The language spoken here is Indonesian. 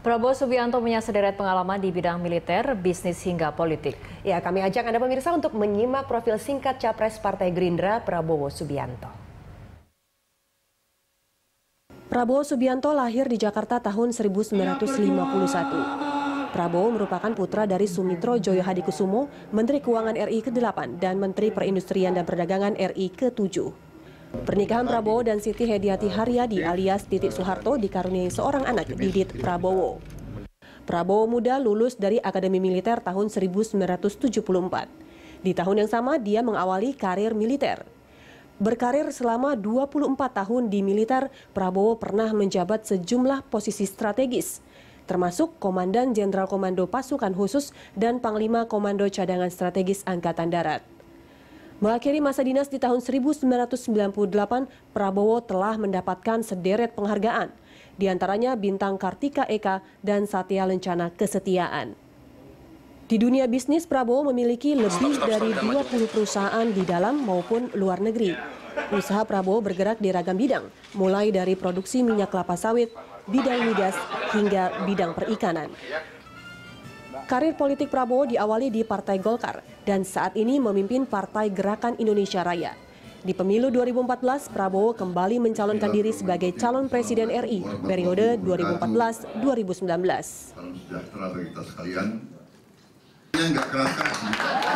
Prabowo Subianto punya sederet pengalaman di bidang militer, bisnis hingga politik. Ya, kami ajak Anda pemirsa untuk menyimak profil singkat Capres Partai Gerindra Prabowo Subianto. Prabowo Subianto lahir di Jakarta tahun 1951. Prabowo merupakan putra dari Sumitro Joyo Hadikusumo, Menteri Keuangan RI ke-8 dan Menteri Perindustrian dan Perdagangan RI ke-7. Pernikahan Prabowo dan Siti Hediati Haryadi alias Titik Soeharto dikaruniai seorang anak, Didit Prabowo. Prabowo muda lulus dari Akademi Militer tahun 1974. Di tahun yang sama, dia mengawali karir militer. Berkarir selama 24 tahun di militer, Prabowo pernah menjabat sejumlah posisi strategis, termasuk Komandan Jenderal Komando Pasukan Khusus dan Panglima Komando Cadangan Strategis Angkatan Darat. Mengakhiri masa dinas di tahun 1998, Prabowo telah mendapatkan sederet penghargaan, di antaranya Bintang Kartika Eka dan Satya Lencana Kesetiaan. Di dunia bisnis, Prabowo memiliki lebih dari 20 perusahaan di dalam maupun luar negeri. Usaha Prabowo bergerak di ragam bidang, mulai dari produksi minyak kelapa sawit, bidang migas, hingga bidang perikanan. Karir politik Prabowo diawali di Partai Golkar, dan saat ini memimpin Partai Gerakan Indonesia Raya. Di pemilu 2014, Prabowo kembali mencalonkan diri sebagai calon presiden RI periode 2014-2019. Salam sejahtera bagi kita sekalian.